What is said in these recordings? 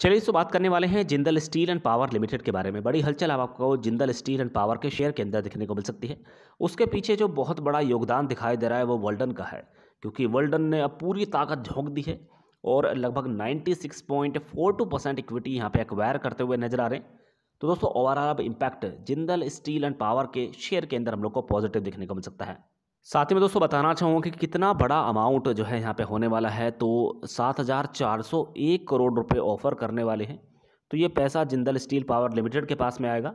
चलिए इसको बात करने वाले हैं Jindal steel and power limited के बारे में बड़ी हलचल अब आपको जिंदल स्टील एंड पावर के शेयर के अंदर देखने को मिल सकती है उसके पीछे जो बहुत बड़ा योगदान दिखाई दे रहा है वो वर्ल्डन का है क्योंकि वर्ल्डन ने अब पूरी ताकत झोंक दी है और लगभग 96.42 परसेंट इक्विटी यहाँ पे एक्वायर करते हुए नजर आ रहे हैं तो दोस्तों ओवरऑल अब impact Jindal steel and power के शेयर के अंदर हम लोग को पॉजिटिव देखने को मिल सकता है साथ ही में दोस्तों बताना चाहूँगा कि कितना बड़ा अमाउंट जो है यहाँ पे होने वाला है तो सात हज़ार चार सौ एक करोड़ रुपए ऑफ़र करने वाले हैं तो ये पैसा जिंदल स्टील पावर लिमिटेड के पास में आएगा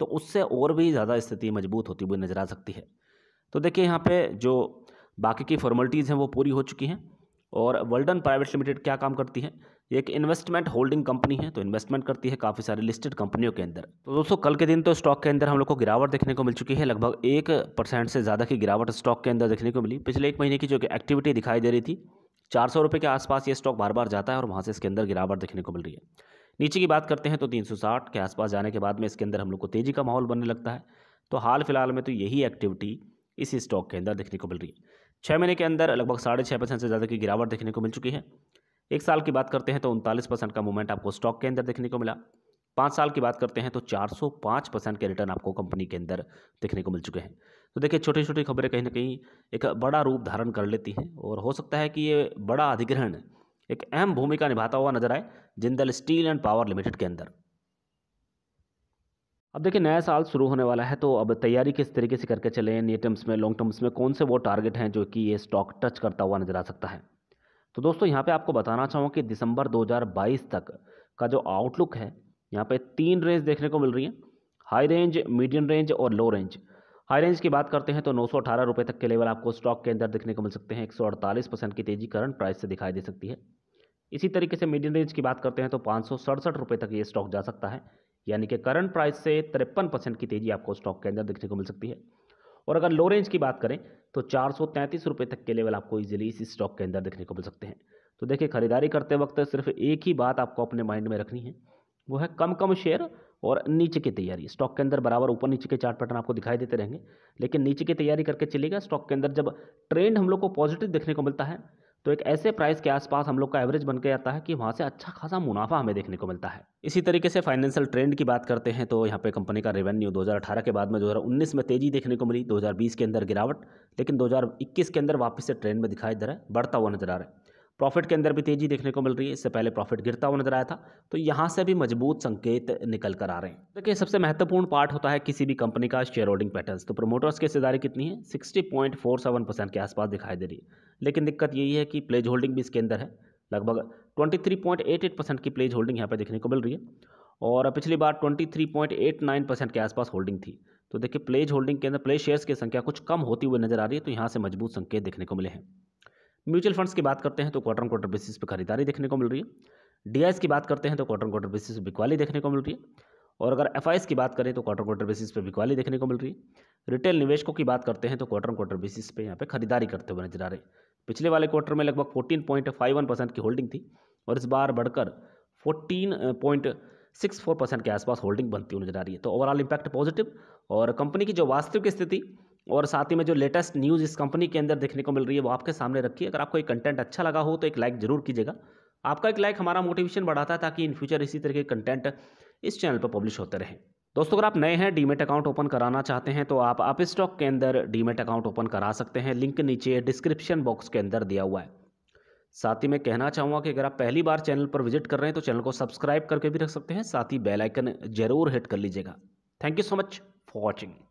तो उससे और भी ज़्यादा स्थिति मजबूत होती हुई नज़र आ सकती है तो देखिए यहाँ पर जो बाकी की फॉर्मेलिटीज़ हैं वो पूरी हो चुकी हैं और वर्ल्डन प्राइवेट लिमिटेड क्या काम करती है ये एक इन्वेस्टमेंट होल्डिंग कंपनी है तो इन्वेस्टमेंट करती है काफ़ी सारी लिस्टेड कंपनियों के अंदर तो दोस्तों कल के दिन तो स्टॉक के अंदर हम लोग को गिरावट देखने को मिल चुकी है लगभग एक परसेंट से ज़्यादा की गिरावट स्टॉक के अंदर देखने को मिली पिछले एक महीने की जो एक्टिविटी दिखाई दे रही थी चार सौ रुपये के आसपास ये स्टॉक बार बार जाता है और वहाँ से इसके अंदर गिरावट देखने को मिल रही है नीचे की बात करते हैं तो तीन के आसपास जाने के बाद में इसके अंदर हम लोग को तेज़ी का माहौल बनने लगता है तो हाल फिलहाल में तो यही एक्टिविटी इसी स्टॉक के अंदर देखने को मिल रही है छः महीने के अंदर लगभग साढ़े छः परसेंट से ज़्यादा की गिरावट देखने को मिल चुकी है एक साल की बात करते हैं तो उनतालीस परसेंट का मूवमेंट आपको स्टॉक के अंदर देखने को मिला पाँच साल की बात करते हैं तो चार सौ पाँच परसेंट के रिटर्न आपको कंपनी के अंदर देखने को मिल चुके हैं तो देखिए छोटी छोटी खबरें कहीं ना कहीं एक बड़ा रूप धारण कर लेती हैं और हो सकता है कि ये बड़ा अधिग्रहण एक अहम भूमिका निभाता हुआ नजर आए Jindal steel and power limited के अंदर अब देखिए नया साल शुरू होने वाला है तो अब तैयारी किस तरीके से करके चले नियर टर्म्स में लॉन्ग टर्म्स में कौन से वो टारगेट हैं जो कि ये स्टॉक टच करता हुआ नजर आ सकता है तो दोस्तों यहाँ पे आपको बताना चाहूँ कि दिसंबर 2022 तक का जो आउटलुक है यहाँ पे तीन रेंज देखने को मिल रही है हाई रेंज मीडियम रेंज और लो रेंज हाई रेंज की बात करते हैं तो नौ सौ तक के लेवल आपको स्टॉक के अंदर देखने को मिल सकते हैं एक परसेंट की तेजी करंट प्राइस से दिखाई दे सकती है इसी तरीके से मीडियम रेंज की बात करते हैं तो पाँच सौ तक ये स्टॉक जा सकता है यानी कि करंट प्राइस से तिरपन परसेंट की तेजी आपको स्टॉक के अंदर देखने को मिल सकती है और अगर लो रेंज की बात करें तो चार सौ रुपये तक के लेवल आपको ईजिली इस स्टॉक के अंदर देखने को मिल सकते हैं तो देखिए खरीदारी करते वक्त सिर्फ एक ही बात आपको अपने माइंड में रखनी है वो है कम कम शेयर और नीचे की तैयारी स्टॉक के अंदर बराबर ऊपर नीचे के चार्ट पैटर्न आपको दिखाई देते रहेंगे लेकिन नीचे की तैयारी करके चलेगा स्टॉक के अंदर जब ट्रेंड हम लोग को पॉजिटिव देखने को मिलता है तो एक ऐसे प्राइस के आसपास हम लोग का एवरेज बन के आता है कि वहाँ से अच्छा खासा मुनाफा हमें देखने को मिलता है इसी तरीके से फाइनेंशियल ट्रेंड की बात करते हैं तो यहाँ पे कंपनी का रेवेन्यू 2018 के बाद में 2019 में तेजी देखने को मिली 2020 के अंदर गिरावट लेकिन 2021 के अंदर वापस से ट्रेंड में दिखाई दे रहा है बढ़ता हुआ नजर आ रहा है प्रॉफिट के अंदर भी तेजी देखने को मिल रही है इससे पहले प्रॉफिट गिरता हुआ नजर आया था तो यहाँ से भी मजबूत संकेत निकल कर आ रहे हैं देखिए सबसे महत्वपूर्ण पार्ट होता है किसी भी कंपनी का शेयर होल्डिंग पैटर्न तो प्रोमोटर्स की हिस्सेदारी कितनी है sixty point four seven percent के आसपास दिखाई दे रही है लेकिन दिक्कत यही है कि प्लेज होल्डिंग भी इसके अंदर है लगभग twenty three point eight eight percent की प्लेज होल्डिंग यहाँ पर देखने को मिल रही है और पिछली बार twenty three point eight nine percent के आसपास होल्डिंग थी तो देखिए प्लेज होल्डिंग के अंदर प्लेज शेयर्स की संख्या कुछ कम होती हुई नजर आ रही है तो यहाँ से मजबूत संकेत देखने को मिले हैं म्यूचुअल फंड्स की बात करते हैं तो क्वार्टर क्वार्टर बेसिस पर खरीदारी देखने को मिल रही है डी की बात करते हैं तो क्वार्टर क्वार्टर बेसिस पर बिकवाली देखने को मिल रही है और अगर एफ की बात करें तो क्वार्टर क्वार्टर बेसिस पर बिकवाली देखने को मिल रही है रिटेल निवेशकों की बात करते हैं तो क्वार्टर क्वार्टर बेसिस पर यहाँ पर खरीदारी करते हुए नजर आ रहे पिछले वाले क्वार्टर में लगभग fourteen point five one percent की होल्डिंग थी और इस बार बढ़कर fourteen point six four percent के आसपास होल्डिंग बनती हुई नजर आ रही है तो ओवरऑल इम्पैक्ट पॉजिटिव और कंपनी की जो वास्तविक स्थिति और साथ ही में जो लेटेस्ट न्यूज़ इस कंपनी के अंदर देखने को मिल रही है वो आपके सामने रखिए अगर आपको ये कंटेंट अच्छा लगा हो तो एक लाइक ज़रूर कीजिएगा आपका एक लाइक हमारा मोटिवेशन बढ़ाता है ताकि इन फ्यूचर इसी तरह के कंटेंट इस चैनल पर पब्लिश होते रहें दोस्तों अगर आप नए हैं डीमेट अकाउंट ओपन कराना चाहते हैं तो आप आप स्टॉक के अंदर डीमेट अकाउंट ओपन करा सकते हैं लिंक नीचे डिस्क्रिप्शन बॉक्स के अंदर दिया हुआ है साथ ही मैं कहना चाहूँगा कि अगर आप पहली बार चैनल पर विजिट कर रहे हैं तो चैनल को सब्सक्राइब करके भी रख सकते हैं साथ ही बेलाइकन जरूर हिट कर लीजिएगा thank you so much for watching